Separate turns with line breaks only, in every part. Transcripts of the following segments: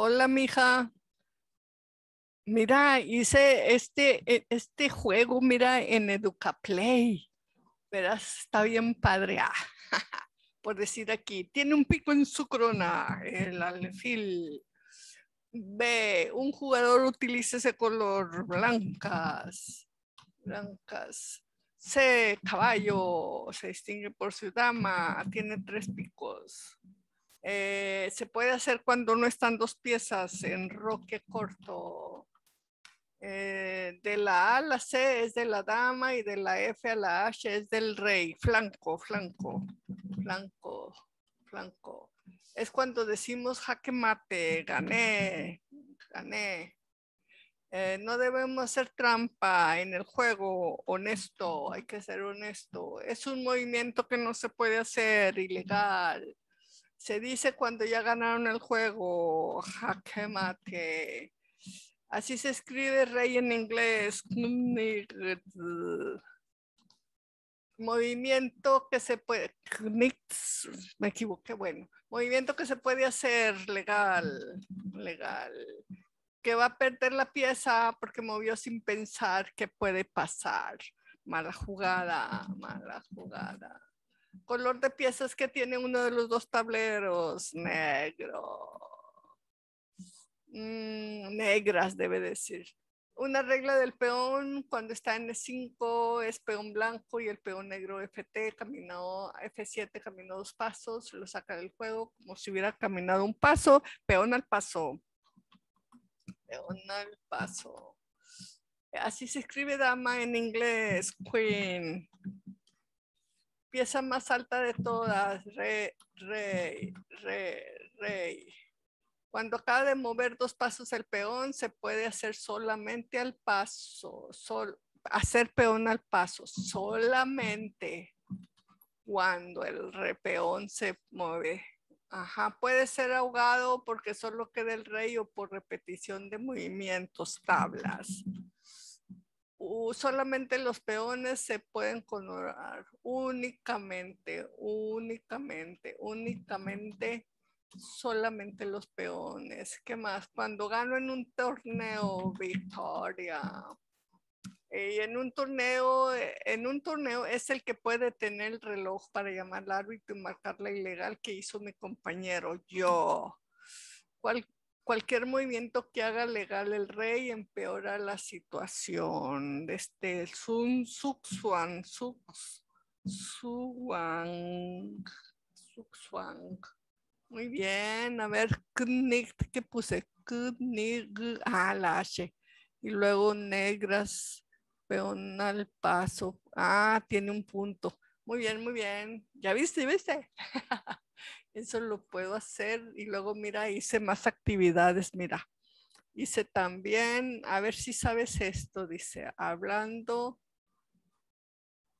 Hola, mija. Mira, hice este, e, este juego, mira, en EducaPlay. Verás, está bien padre. Ah, por decir aquí, tiene un pico en su corona, el alfil. ve un jugador utiliza ese color, blancas, blancas. C, caballo, se distingue por su dama, tiene tres picos. Eh, se puede hacer cuando no están dos piezas en roque corto. Eh, de la A a la C es de la dama y de la F a la H es del rey. Flanco, flanco, flanco, flanco. Es cuando decimos jaque mate, gané, gané. Eh, no debemos hacer trampa en el juego, honesto, hay que ser honesto. Es un movimiento que no se puede hacer, ilegal se dice cuando ya ganaron el juego, jaque mate. Así se escribe rey en inglés. Movimiento que se puede, me equivoqué, bueno, movimiento que se puede hacer legal, legal, que va a perder la pieza porque movió sin pensar que puede pasar. Mala jugada, mala jugada color de piezas que tiene uno de los dos tableros? Negro. Mm, negras, debe decir. Una regla del peón cuando está en e 5 es peón blanco y el peón negro FT, caminó F7, caminó dos pasos, lo saca del juego como si hubiera caminado un paso, peón al paso. Peón al paso. Así se escribe dama en inglés, queen pieza más alta de todas, Re, rey, re, rey. Cuando acaba de mover dos pasos el peón, se puede hacer solamente al paso, hacer peón al paso, solamente cuando el peón se mueve. Ajá, puede ser ahogado porque solo queda el rey o por repetición de movimientos, tablas solamente los peones se pueden colorar únicamente, únicamente, únicamente, solamente los peones. ¿Qué más? Cuando gano en un torneo, victoria. Y en un torneo, eh, en un torneo es el que puede tener el reloj para llamar al árbitro y marcar la ilegal que hizo mi compañero, yo cualquier movimiento que haga legal el rey empeora la situación. Este Sun Suxuan, Suxuan, Suang. Muy bien, a ver, ¿qué puse? Ah, la H. Y luego negras, peón al paso. Ah, tiene un punto. Muy bien, muy bien. ¿Ya viste? ¿Viste? eso lo puedo hacer y luego mira, hice más actividades, mira. Hice también, a ver si sabes esto, dice, hablando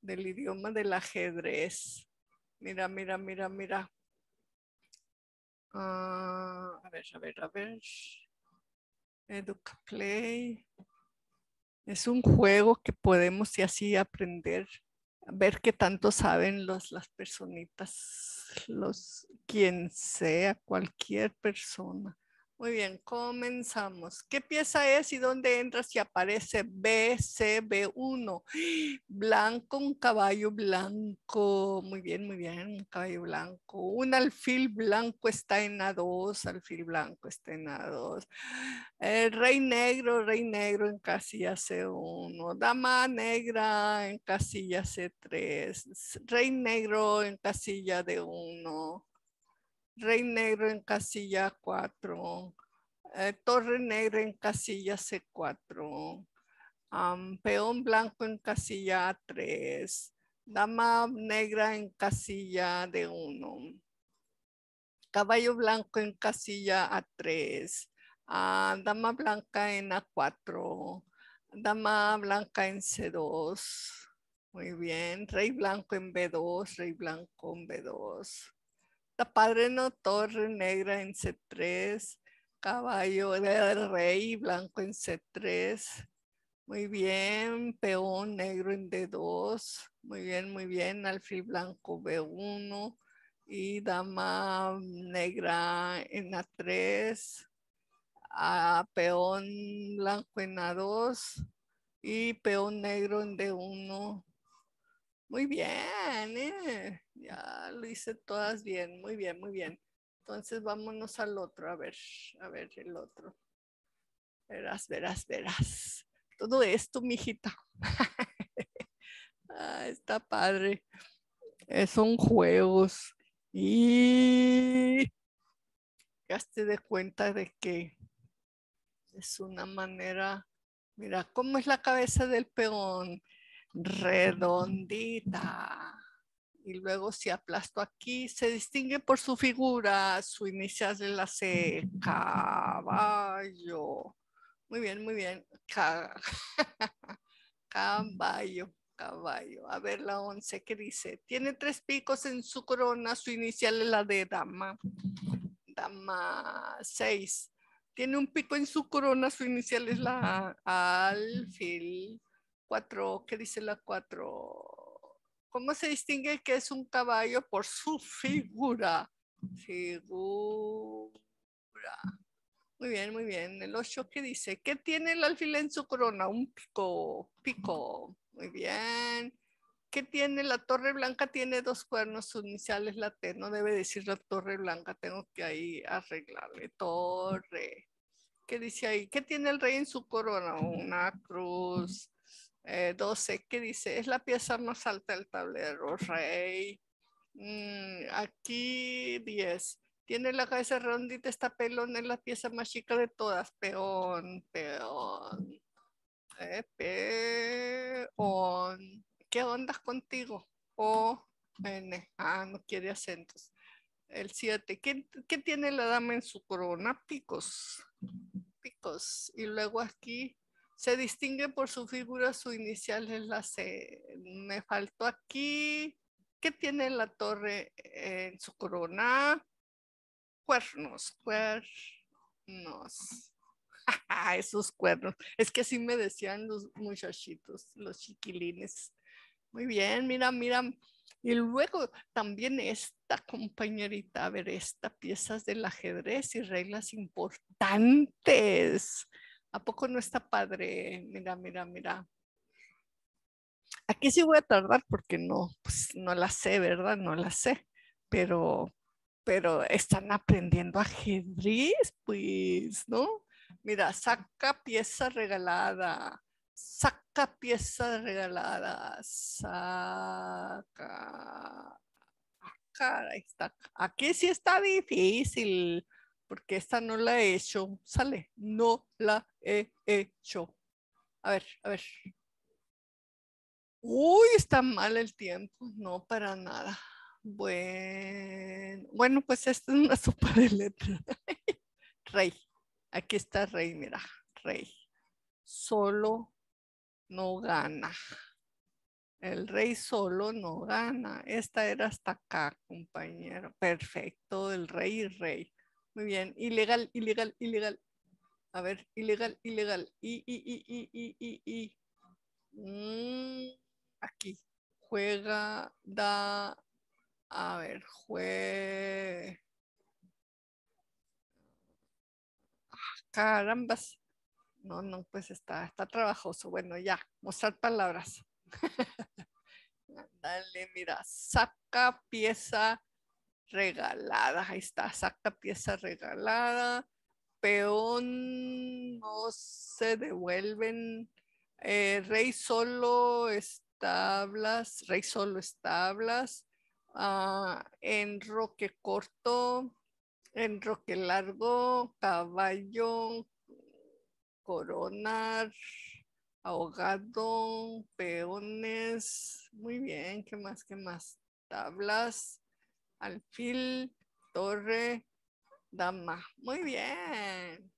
del idioma del ajedrez. Mira, mira, mira, mira. Ah, a ver, a ver, a ver. Educa Es un juego que podemos y así aprender ver qué tanto saben los, las personitas, los, quien sea, cualquier persona. Muy bien, comenzamos. ¿Qué pieza es y dónde entra si aparece BCB1? Blanco, un caballo blanco. Muy bien, muy bien, un caballo blanco. Un alfil blanco está en A2, alfil blanco está en A2. El rey negro, rey negro en casilla C1, dama negra en casilla C3, rey negro en casilla D1, rey negro en casilla 4, eh, torre negra en casilla C4, peón blanco en casilla A3, dama negra en casilla D1, caballo blanco en casilla A3, Ah, dama blanca en A4, dama blanca en C2. Muy bien, rey blanco en B2, rey blanco en B2. padre no torre negra en C3, caballo del rey blanco en C3. Muy bien, peón negro en D2. Muy bien, muy bien, alfil blanco B1 y dama negra en A3 a peón blanco en A2 y peón negro en D1. Muy bien, ¿eh? ya lo hice todas bien, muy bien, muy bien. Entonces vámonos al otro, a ver, a ver el otro. Verás, verás, verás. Todo esto, mijita. Ah, está padre. Eh, son juegos. Y ya te de cuenta de que es una manera, mira cómo es la cabeza del peón, redondita. Y luego si aplasto aquí, se distingue por su figura, su inicial es la C, caballo. Muy bien, muy bien. caballo, caballo. A ver la once, ¿qué dice? Tiene tres picos en su corona, su inicial es la de dama. Dama, seis tiene un pico en su corona, su inicial es la alfil Cuatro. ¿qué dice la cuatro? ¿Cómo se distingue que es un caballo por su figura? Figura. Muy bien, muy bien. El ocho. ¿Qué dice, ¿qué tiene el alfil en su corona? Un pico, pico. Muy bien. ¿Qué tiene la Torre Blanca? Tiene dos cuernos, su inicial es la T, no debe decir la Torre Blanca, tengo que ahí arreglarle. Torre. ¿Qué dice ahí? ¿Qué tiene el rey en su corona? Una cruz. Eh, 12, ¿qué dice? Es la pieza más alta del tablero, rey. Mm, aquí 10. Tiene la cabeza redondita, está pelón, es la pieza más chica de todas. Peón, peón. Eh, peón. ¿qué onda contigo? O N, ah, no quiere acentos. El 7, ¿qué, tiene la dama en su corona? Picos, picos. Y luego aquí se distingue por su figura, su inicial es la C. Me faltó aquí. ¿Qué tiene la torre en su corona? Cuernos, cuernos. Ah, esos cuernos. Es que así me decían los muchachitos, los chiquilines. Muy bien, mira, mira. Y luego también esta compañerita, a ver, esta piezas del ajedrez y reglas importantes. ¿A poco no está padre? Mira, mira, mira. Aquí sí voy a tardar porque no, pues no la sé, ¿verdad? No la sé, pero, pero están aprendiendo ajedrez, pues, ¿no? Mira, saca pieza regalada saca piezas regaladas, saca. Ah, está. Aquí sí está difícil, porque esta no la he hecho. Sale, no la he hecho. A ver, a ver. Uy, está mal el tiempo. No, para nada. Bueno, bueno, pues esta es una sopa de letras. Rey. Aquí está Rey, mira, Rey. Solo no gana. El rey solo no gana. Esta era hasta acá, compañero. Perfecto, el rey rey. Muy bien, ilegal, ilegal, ilegal. A ver, ilegal, ilegal. Y, mm, aquí. Juega, da. A ver, jue. Ah, carambas. No, no, pues está, está trabajoso. Bueno, ya, mostrar palabras. Dale, mira, saca pieza regalada. Ahí está, saca pieza regalada. Peón no se devuelven. Eh, rey solo establas. Rey solo establas. En ah, enroque corto, enroque largo, caballo, coronar, ahogado, peones, muy bien, ¿qué más, qué más? Tablas, alfil, torre, dama, muy bien.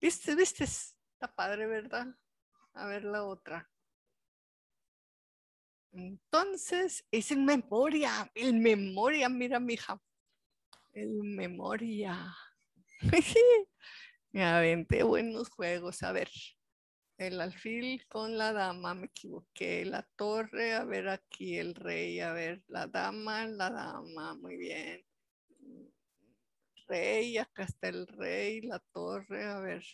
¿Viste, viste? Está padre, ¿verdad? A ver la otra. Entonces, es en memoria, el memoria, mira, mija. En memoria. Me aventé buenos juegos. A ver, el alfil con la dama, me equivoqué. La torre, a ver aquí el rey, a ver la dama, la dama, muy bien. Rey, acá está el rey, la torre, a ver,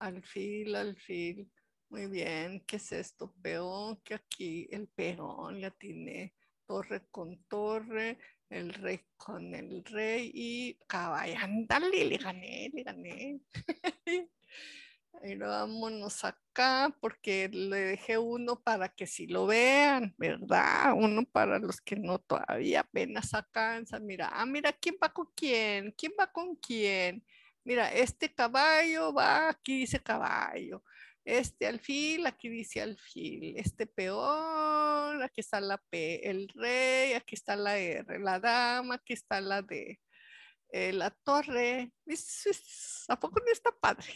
alfil, alfil. Muy bien, ¿qué es esto? Peón, que aquí el peón ya tiene torre con torre, el rey con el rey y caballo, andale, le gané, le gané. vámonos acá porque le dejé uno para que si sí lo vean, ¿verdad? Uno para los que no todavía apenas alcanzan. Mira, ah, mira, ¿quién va con quién? ¿Quién va con quién? Mira, este caballo va aquí, dice caballo este alfil, aquí dice alfil, este peón, aquí está la P, el rey, aquí está la eh, R, la dama, aquí está la D, eh, la torre. ¿A poco no está padre?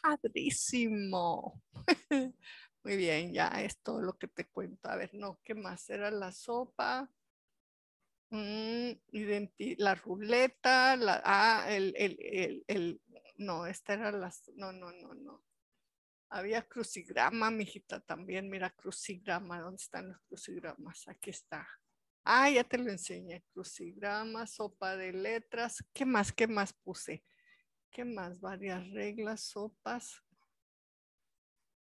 Padrísimo. Muy bien, ya es todo lo que te cuento. A ver, no, ¿qué más? Era la sopa. Mm, la ruleta, ah, el, el, el, el, no, esta era la, no, no, no, no había crucigrama, mijita, también. Mira, crucigrama. ¿Dónde están los crucigramas? Aquí está. Ah, ya te lo enseñé. Crucigrama, sopa de letras. ¿Qué más? ¿Qué más puse? ¿Qué más? Varias reglas, sopas.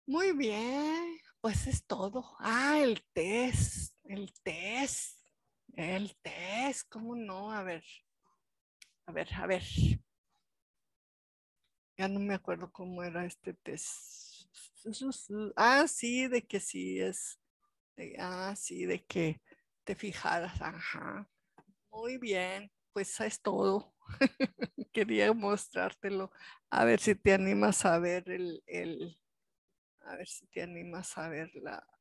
Muy bien. Pues es todo. Ah, el test. El test. El test. ¿Cómo no? A ver. A ver, a ver. Ya no me acuerdo cómo era este test. Mm, ah, sí, de que sí es. ah, sí, de que te fijaras. Ajá. Muy bien, pues es todo. Quería mostrártelo. A ver si te animas a ver el, el a ver si te animas a ver la,